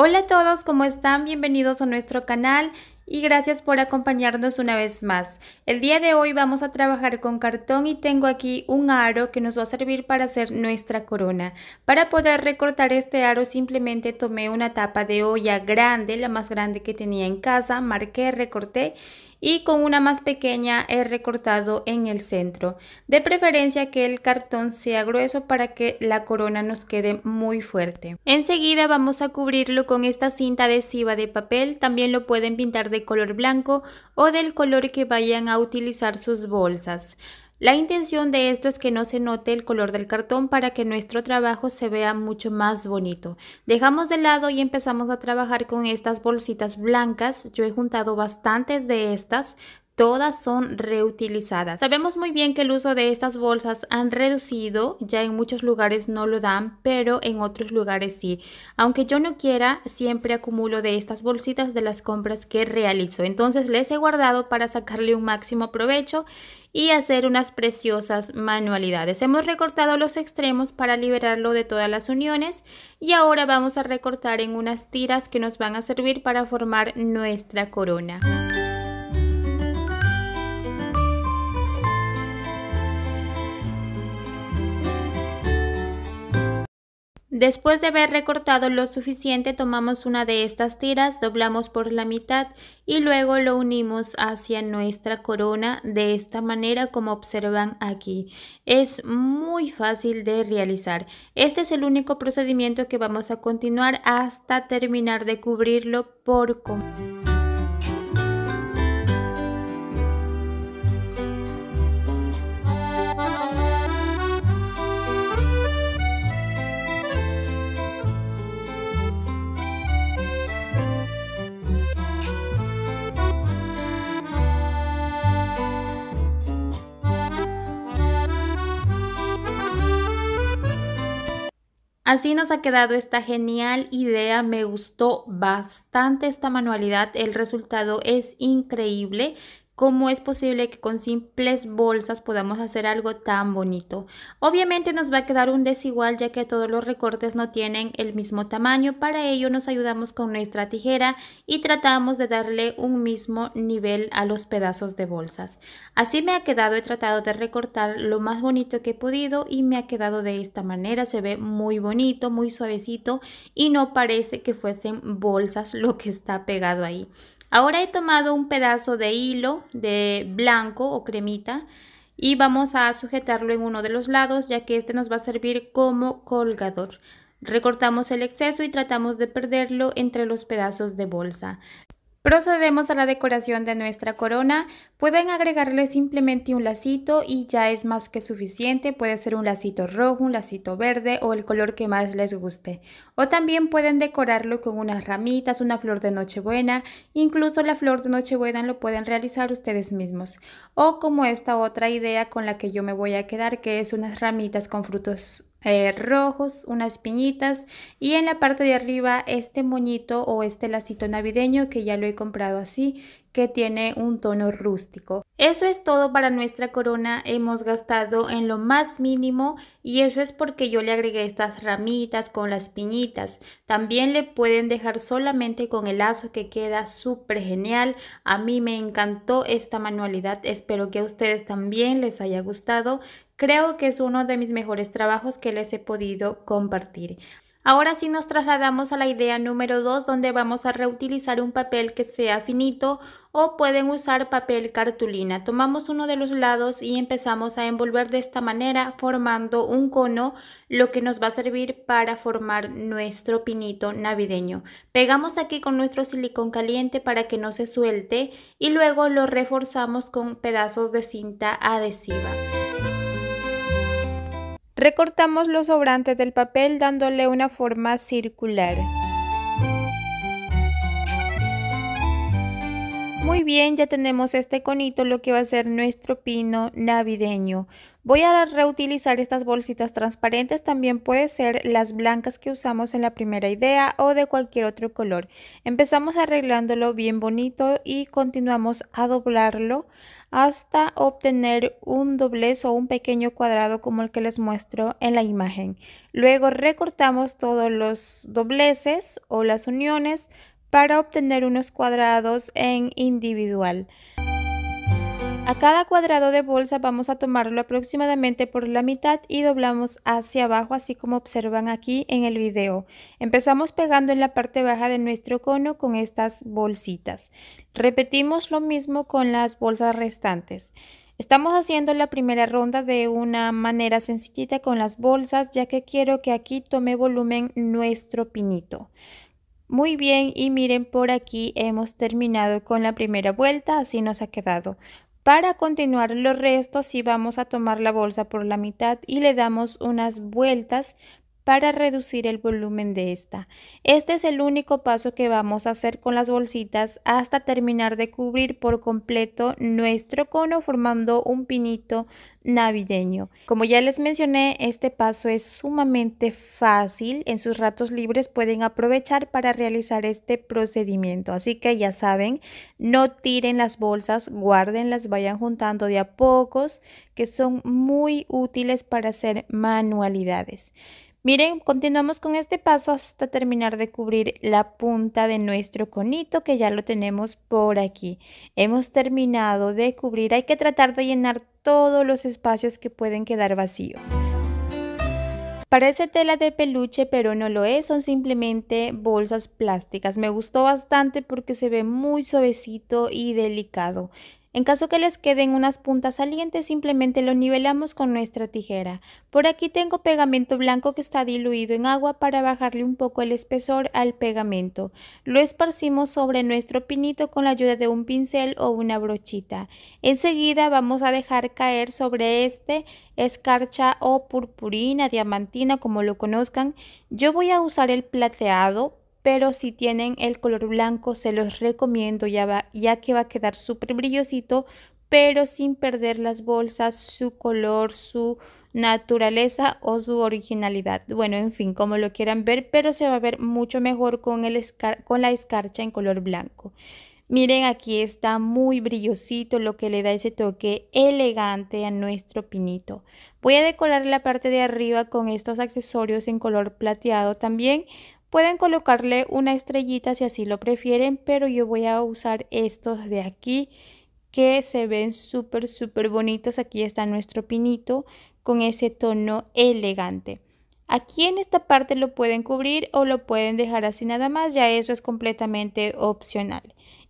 Hola a todos, ¿cómo están? Bienvenidos a nuestro canal y gracias por acompañarnos una vez más. El día de hoy vamos a trabajar con cartón y tengo aquí un aro que nos va a servir para hacer nuestra corona. Para poder recortar este aro simplemente tomé una tapa de olla grande, la más grande que tenía en casa, marqué, recorté y con una más pequeña he recortado en el centro. De preferencia que el cartón sea grueso para que la corona nos quede muy fuerte. Enseguida vamos a cubrirlo con esta cinta adhesiva de papel, también lo pueden pintar de color blanco o del color que vayan a utilizar sus bolsas. La intención de esto es que no se note el color del cartón para que nuestro trabajo se vea mucho más bonito. Dejamos de lado y empezamos a trabajar con estas bolsitas blancas. Yo he juntado bastantes de estas todas son reutilizadas. Sabemos muy bien que el uso de estas bolsas han reducido, ya en muchos lugares no lo dan, pero en otros lugares sí. Aunque yo no quiera, siempre acumulo de estas bolsitas de las compras que realizo. Entonces les he guardado para sacarle un máximo provecho y hacer unas preciosas manualidades. Hemos recortado los extremos para liberarlo de todas las uniones y ahora vamos a recortar en unas tiras que nos van a servir para formar nuestra corona. Después de haber recortado lo suficiente, tomamos una de estas tiras, doblamos por la mitad y luego lo unimos hacia nuestra corona de esta manera como observan aquí. Es muy fácil de realizar. Este es el único procedimiento que vamos a continuar hasta terminar de cubrirlo por completo. Así nos ha quedado esta genial idea, me gustó bastante esta manualidad, el resultado es increíble. ¿Cómo es posible que con simples bolsas podamos hacer algo tan bonito? Obviamente nos va a quedar un desigual ya que todos los recortes no tienen el mismo tamaño. Para ello nos ayudamos con nuestra tijera y tratamos de darle un mismo nivel a los pedazos de bolsas. Así me ha quedado, he tratado de recortar lo más bonito que he podido y me ha quedado de esta manera. Se ve muy bonito, muy suavecito y no parece que fuesen bolsas lo que está pegado ahí. Ahora he tomado un pedazo de hilo de blanco o cremita y vamos a sujetarlo en uno de los lados ya que este nos va a servir como colgador. Recortamos el exceso y tratamos de perderlo entre los pedazos de bolsa. Procedemos a la decoración de nuestra corona. Pueden agregarle simplemente un lacito y ya es más que suficiente. Puede ser un lacito rojo, un lacito verde o el color que más les guste. O también pueden decorarlo con unas ramitas, una flor de nochebuena. Incluso la flor de nochebuena lo pueden realizar ustedes mismos. O como esta otra idea con la que yo me voy a quedar que es unas ramitas con frutos eh, rojos, unas piñitas y en la parte de arriba este moñito o este lacito navideño que ya lo he comprado así, que tiene un tono rústico. Eso es todo para nuestra corona, hemos gastado en lo más mínimo y eso es porque yo le agregué estas ramitas con las piñitas. También le pueden dejar solamente con el lazo que queda súper genial. A mí me encantó esta manualidad, espero que a ustedes también les haya gustado. Creo que es uno de mis mejores trabajos que les he podido compartir. Ahora sí nos trasladamos a la idea número 2 donde vamos a reutilizar un papel que sea finito o pueden usar papel cartulina. Tomamos uno de los lados y empezamos a envolver de esta manera formando un cono, lo que nos va a servir para formar nuestro pinito navideño. Pegamos aquí con nuestro silicón caliente para que no se suelte y luego lo reforzamos con pedazos de cinta adhesiva. Recortamos los sobrantes del papel dándole una forma circular. Muy bien, ya tenemos este conito, lo que va a ser nuestro pino navideño. Voy a reutilizar estas bolsitas transparentes, también puede ser las blancas que usamos en la primera idea o de cualquier otro color. Empezamos arreglándolo bien bonito y continuamos a doblarlo hasta obtener un doblez o un pequeño cuadrado como el que les muestro en la imagen. Luego recortamos todos los dobleces o las uniones para obtener unos cuadrados en individual. A cada cuadrado de bolsa vamos a tomarlo aproximadamente por la mitad y doblamos hacia abajo así como observan aquí en el video. Empezamos pegando en la parte baja de nuestro cono con estas bolsitas. Repetimos lo mismo con las bolsas restantes. Estamos haciendo la primera ronda de una manera sencillita con las bolsas ya que quiero que aquí tome volumen nuestro pinito. Muy bien y miren por aquí hemos terminado con la primera vuelta, así nos ha quedado. Para continuar los restos, si vamos a tomar la bolsa por la mitad y le damos unas vueltas para reducir el volumen de esta. Este es el único paso que vamos a hacer con las bolsitas hasta terminar de cubrir por completo nuestro cono formando un pinito navideño. Como ya les mencioné, este paso es sumamente fácil. En sus ratos libres pueden aprovechar para realizar este procedimiento. Así que ya saben, no tiren las bolsas, guárdenlas, vayan juntando de a pocos, que son muy útiles para hacer manualidades. Miren, continuamos con este paso hasta terminar de cubrir la punta de nuestro conito que ya lo tenemos por aquí. Hemos terminado de cubrir, hay que tratar de llenar todos los espacios que pueden quedar vacíos. Parece tela de peluche, pero no lo es, son simplemente bolsas plásticas. Me gustó bastante porque se ve muy suavecito y delicado. En caso que les queden unas puntas salientes, simplemente lo nivelamos con nuestra tijera. Por aquí tengo pegamento blanco que está diluido en agua para bajarle un poco el espesor al pegamento. Lo esparcimos sobre nuestro pinito con la ayuda de un pincel o una brochita. Enseguida vamos a dejar caer sobre este escarcha o purpurina, diamantina, como lo conozcan. Yo voy a usar el plateado pero si tienen el color blanco se los recomiendo ya, va, ya que va a quedar súper brillosito pero sin perder las bolsas, su color, su naturaleza o su originalidad. Bueno, en fin, como lo quieran ver, pero se va a ver mucho mejor con, el con la escarcha en color blanco. Miren, aquí está muy brillosito, lo que le da ese toque elegante a nuestro pinito. Voy a decorar la parte de arriba con estos accesorios en color plateado también. Pueden colocarle una estrellita si así lo prefieren, pero yo voy a usar estos de aquí que se ven súper, súper bonitos. Aquí está nuestro pinito con ese tono elegante. Aquí en esta parte lo pueden cubrir o lo pueden dejar así nada más, ya eso es completamente opcional.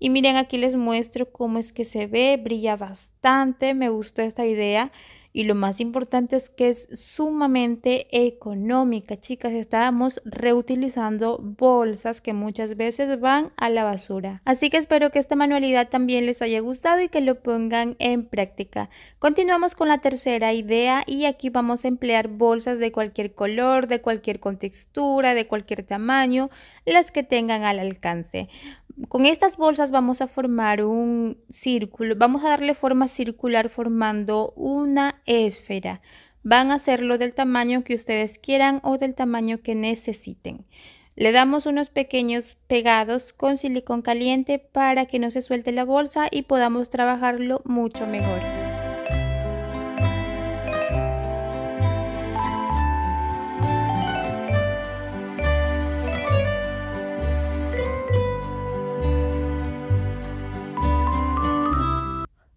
Y miren aquí les muestro cómo es que se ve, brilla bastante, me gustó esta idea y lo más importante es que es sumamente económica, chicas. estábamos reutilizando bolsas que muchas veces van a la basura. Así que espero que esta manualidad también les haya gustado y que lo pongan en práctica. Continuamos con la tercera idea y aquí vamos a emplear bolsas de cualquier color, de cualquier contextura, de cualquier tamaño, las que tengan al alcance. Con estas bolsas vamos a formar un círculo, vamos a darle forma circular formando una esfera. Van a hacerlo del tamaño que ustedes quieran o del tamaño que necesiten. Le damos unos pequeños pegados con silicón caliente para que no se suelte la bolsa y podamos trabajarlo mucho mejor.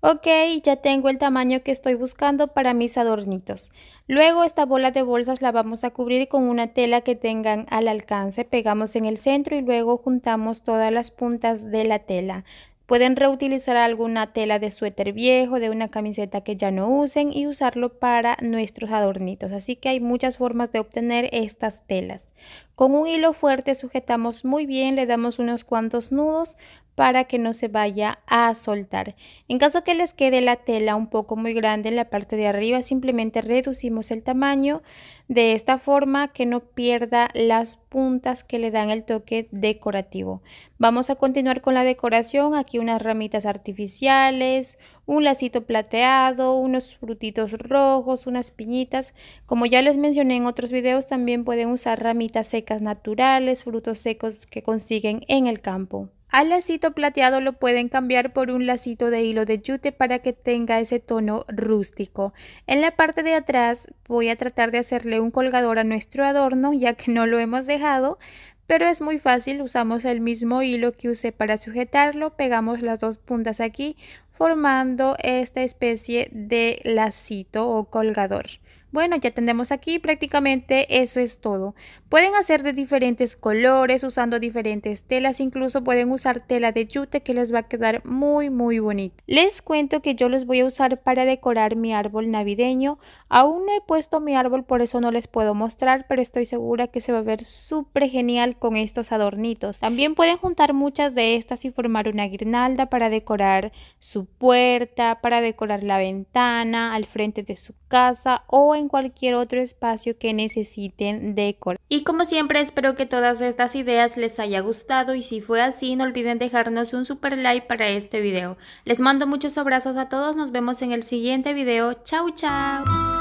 Ok, ya tengo el tamaño que estoy buscando para mis adornitos. Luego esta bola de bolsas la vamos a cubrir con una tela que tengan al alcance. Pegamos en el centro y luego juntamos todas las puntas de la tela. Pueden reutilizar alguna tela de suéter viejo, de una camiseta que ya no usen y usarlo para nuestros adornitos. Así que hay muchas formas de obtener estas telas. Con un hilo fuerte sujetamos muy bien, le damos unos cuantos nudos para que no se vaya a soltar. En caso que les quede la tela un poco muy grande en la parte de arriba, simplemente reducimos el tamaño de esta forma que no pierda las puntas que le dan el toque decorativo. Vamos a continuar con la decoración, aquí unas ramitas artificiales, un lacito plateado, unos frutitos rojos, unas piñitas. Como ya les mencioné en otros videos, también pueden usar ramitas secas naturales, frutos secos que consiguen en el campo. Al lacito plateado lo pueden cambiar por un lacito de hilo de yute para que tenga ese tono rústico. En la parte de atrás voy a tratar de hacerle un colgador a nuestro adorno ya que no lo hemos dejado, pero es muy fácil, usamos el mismo hilo que usé para sujetarlo, pegamos las dos puntas aquí formando esta especie de lacito o colgador. Bueno, ya tenemos aquí prácticamente eso es todo. Pueden hacer de diferentes colores usando diferentes telas, incluso pueden usar tela de yute que les va a quedar muy muy bonito. Les cuento que yo los voy a usar para decorar mi árbol navideño. Aún no he puesto mi árbol, por eso no les puedo mostrar, pero estoy segura que se va a ver súper genial con estos adornitos. También pueden juntar muchas de estas y formar una guirnalda para decorar su puerta, para decorar la ventana, al frente de su casa o en cualquier otro espacio que necesiten decorar. Y como siempre espero que todas estas ideas les haya gustado y si fue así no olviden dejarnos un super like para este video. Les mando muchos abrazos a todos, nos vemos en el siguiente video. Chao, chao.